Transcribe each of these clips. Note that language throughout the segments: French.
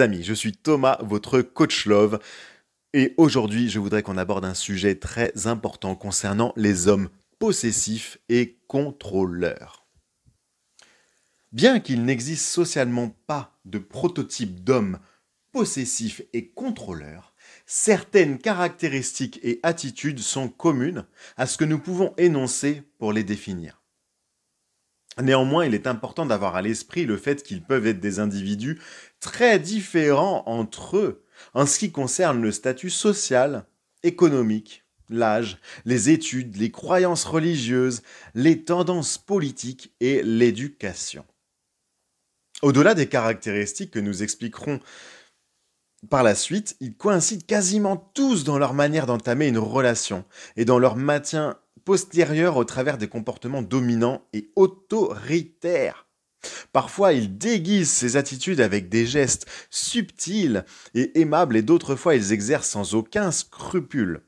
amis, je suis Thomas, votre coach love, et aujourd'hui je voudrais qu'on aborde un sujet très important concernant les hommes possessifs et contrôleurs. Bien qu'il n'existe socialement pas de prototype d'homme possessif et contrôleur, certaines caractéristiques et attitudes sont communes à ce que nous pouvons énoncer pour les définir. Néanmoins, il est important d'avoir à l'esprit le fait qu'ils peuvent être des individus très différents entre eux en ce qui concerne le statut social, économique, l'âge, les études, les croyances religieuses, les tendances politiques et l'éducation. Au-delà des caractéristiques que nous expliquerons par la suite, ils coïncident quasiment tous dans leur manière d'entamer une relation et dans leur maintien postérieure au travers des comportements dominants et autoritaires. Parfois, ils déguisent ces attitudes avec des gestes subtils et aimables et d'autres fois, ils exercent sans aucun scrupule.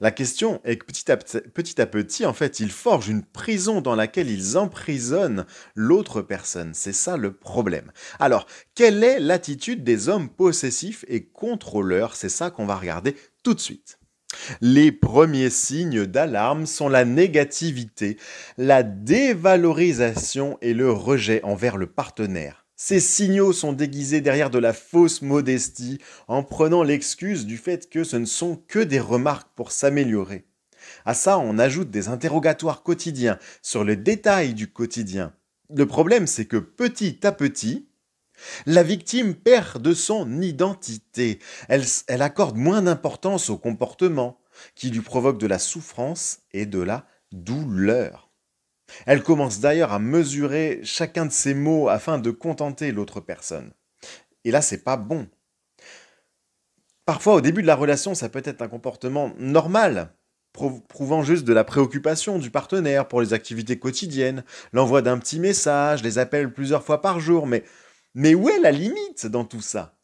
La question est que petit petit, petit à petit, en fait, ils forgent une prison dans laquelle ils emprisonnent l'autre personne. C'est ça le problème. Alors, quelle est l'attitude des hommes possessifs et contrôleurs C'est ça qu'on va regarder tout de suite. Les premiers signes d'alarme sont la négativité, la dévalorisation et le rejet envers le partenaire. Ces signaux sont déguisés derrière de la fausse modestie en prenant l'excuse du fait que ce ne sont que des remarques pour s'améliorer. À ça, on ajoute des interrogatoires quotidiens sur le détail du quotidien. Le problème, c'est que petit à petit, la victime perd de son identité, elle, accorde moins d'importance au comportement qui lui provoque de la souffrance et de la douleur. Elle commence d'ailleurs à mesurer chacun de ses mots afin de contenter l'autre personne. Et là, c'est pas bon. Parfois, au début de la relation, ça peut être un comportement normal, prouvant juste de la préoccupation du partenaire pour les activités quotidiennes, l'envoi d'un petit message, les appels plusieurs fois par jour, mais mais où est la limite dans tout ça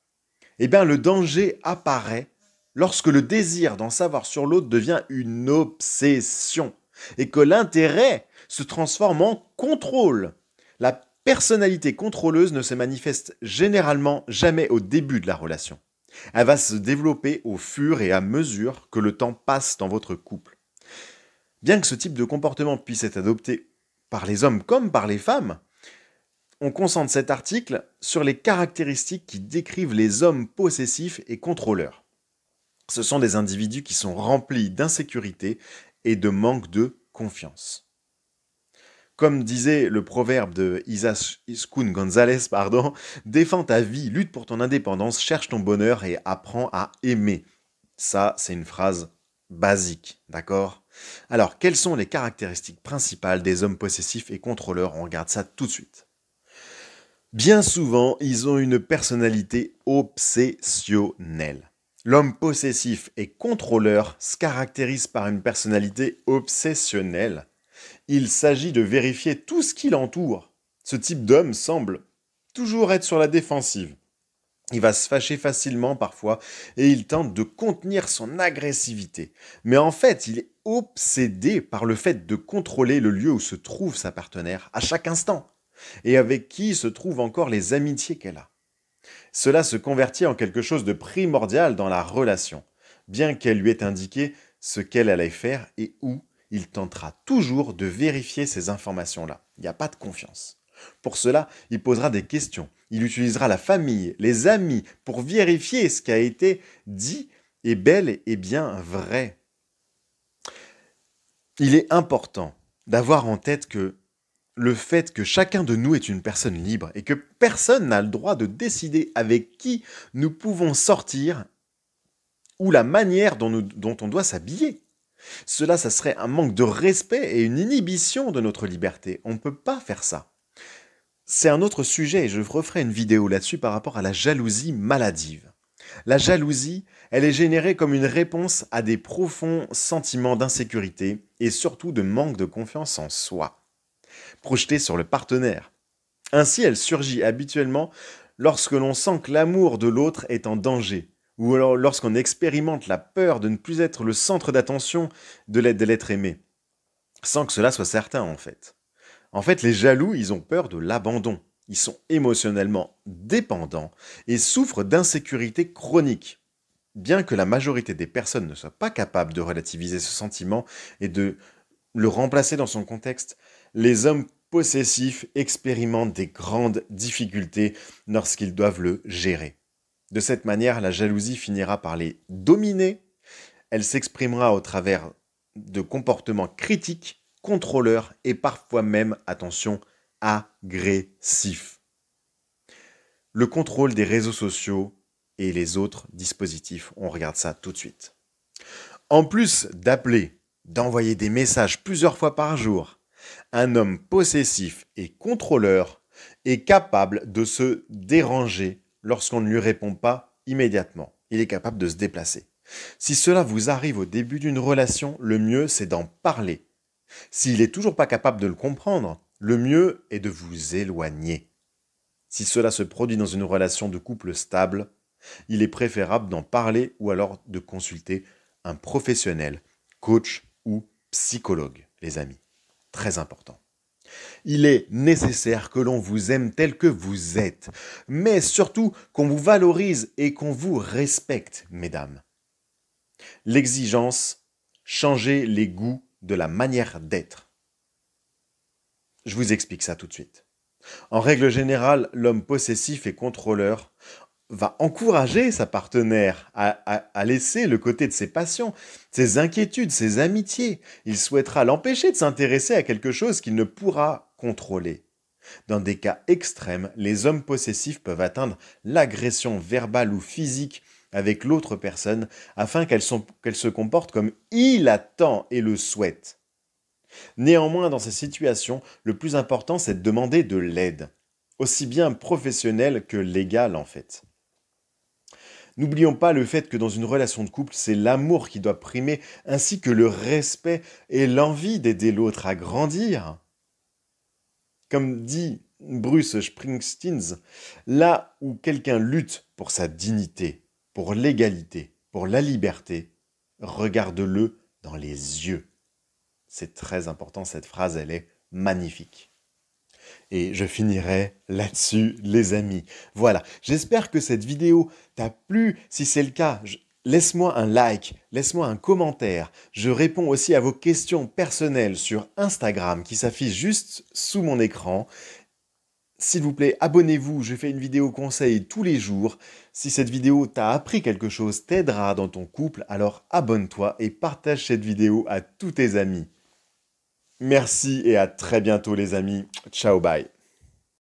Eh bien, le danger apparaît lorsque le désir d'en savoir sur l'autre devient une obsession et que l'intérêt se transforme en contrôle. La personnalité contrôleuse ne se manifeste généralement jamais au début de la relation. Elle va se développer au fur et à mesure que le temps passe dans votre couple. Bien que ce type de comportement puisse être adopté par les hommes comme par les femmes, on concentre cet article sur les caractéristiques qui décrivent les hommes possessifs et contrôleurs. Ce sont des individus qui sont remplis d'insécurité et de manque de confiance. Comme disait le proverbe de Isas Iskun Gonzalez, pardon, défends ta vie, lutte pour ton indépendance, cherche ton bonheur et apprends à aimer. Ça, c'est une phrase basique, d'accord Alors, quelles sont les caractéristiques principales des hommes possessifs et contrôleurs On regarde ça tout de suite. Bien souvent, ils ont une personnalité obsessionnelle. L'homme possessif et contrôleur se caractérise par une personnalité obsessionnelle. Il s'agit de vérifier tout ce qui l'entoure. Ce type d'homme semble toujours être sur la défensive. Il va se fâcher facilement parfois et il tente de contenir son agressivité. Mais en fait, il est obsédé par le fait de contrôler le lieu où se trouve sa partenaire à chaque instant et avec qui se trouvent encore les amitiés qu'elle a. Cela se convertit en quelque chose de primordial dans la relation, bien qu'elle lui ait indiqué ce qu'elle allait faire et où il tentera toujours de vérifier ces informations-là. Il n'y a pas de confiance. Pour cela, il posera des questions, il utilisera la famille, les amis, pour vérifier ce qui a été dit et bel et bien vrai. Il est important d'avoir en tête que le fait que chacun de nous est une personne libre et que personne n'a le droit de décider avec qui nous pouvons sortir ou la manière dont, on doit s'habiller. Cela, ça serait un manque de respect et une inhibition de notre liberté. On ne peut pas faire ça. C'est un autre sujet et je referai une vidéo là-dessus par rapport à la jalousie maladive. La jalousie, elle est générée comme une réponse à des profonds sentiments d'insécurité et surtout de manque de confiance en soi projetée sur le partenaire. Ainsi, elle surgit habituellement lorsque l'on sent que l'amour de l'autre est en danger, ou alors lorsqu'on expérimente la peur de ne plus être le centre d'attention de l'être aimé, sans que cela soit certain en fait. En fait, les jaloux, ils ont peur de l'abandon, ils sont émotionnellement dépendants et souffrent d'insécurité chronique. Bien que la majorité des personnes ne soient pas capables de relativiser ce sentiment et de le remplacer dans son contexte, les hommes possessifs expérimentent des grandes difficultés lorsqu'ils doivent le gérer. De cette manière, la jalousie finira par les dominer, elle s'exprimera au travers de comportements critiques, contrôleurs et parfois même, attention, agressifs. Le contrôle des réseaux sociaux et les autres dispositifs, on regarde ça tout de suite. En plus d'appeler, d'envoyer des messages plusieurs fois par jour, un homme possessif et contrôleur est capable de se déranger lorsqu'on ne lui répond pas immédiatement. Il est capable de se déplacer. Si cela vous arrive au début d'une relation, le mieux c'est d'en parler. S'il n'est toujours pas capable de le comprendre, le mieux est de vous éloigner. Si cela se produit dans une relation de couple stable, il est préférable d'en parler ou alors de consulter un professionnel, coach ou psychologue, les amis très important. Il est nécessaire que l'on vous aime tel que vous êtes, mais surtout qu'on vous valorise et qu'on vous respecte, mesdames. L'exigence, changer les goûts de la manière d'être. Je vous explique ça tout de suite. En règle générale, l'homme possessif et contrôleur va encourager sa partenaire à, laisser le côté de ses passions, ses inquiétudes, ses amitiés. Il souhaitera l'empêcher de s'intéresser à quelque chose qu'il ne pourra contrôler. Dans des cas extrêmes, les hommes possessifs peuvent atteindre l'agression verbale ou physique avec l'autre personne afin qu'elle se comporte comme il attend et le souhaite. Néanmoins, dans ces situations, le plus important, c'est de demander de l'aide, aussi bien professionnelle que légale en fait. N'oublions pas le fait que dans une relation de couple, c'est l'amour qui doit primer, ainsi que le respect et l'envie d'aider l'autre à grandir. Comme dit Bruce Springsteen, là où quelqu'un lutte pour sa dignité, pour l'égalité, pour la liberté, regarde-le dans les yeux. C'est très important, cette phrase, elle est magnifique. Et je finirai là-dessus, les amis. Voilà, j'espère que cette vidéo t'a plu. Si c'est le cas, Laisse-moi un like, laisse-moi un commentaire. Je réponds aussi à vos questions personnelles sur Instagram qui s'affiche juste sous mon écran. S'il vous plaît, abonnez-vous, je fais une vidéo conseil tous les jours. Si cette vidéo t'a appris quelque chose, t'aidera dans ton couple, alors abonne-toi et partage cette vidéo à tous tes amis. Merci et à très bientôt les amis. Ciao, bye.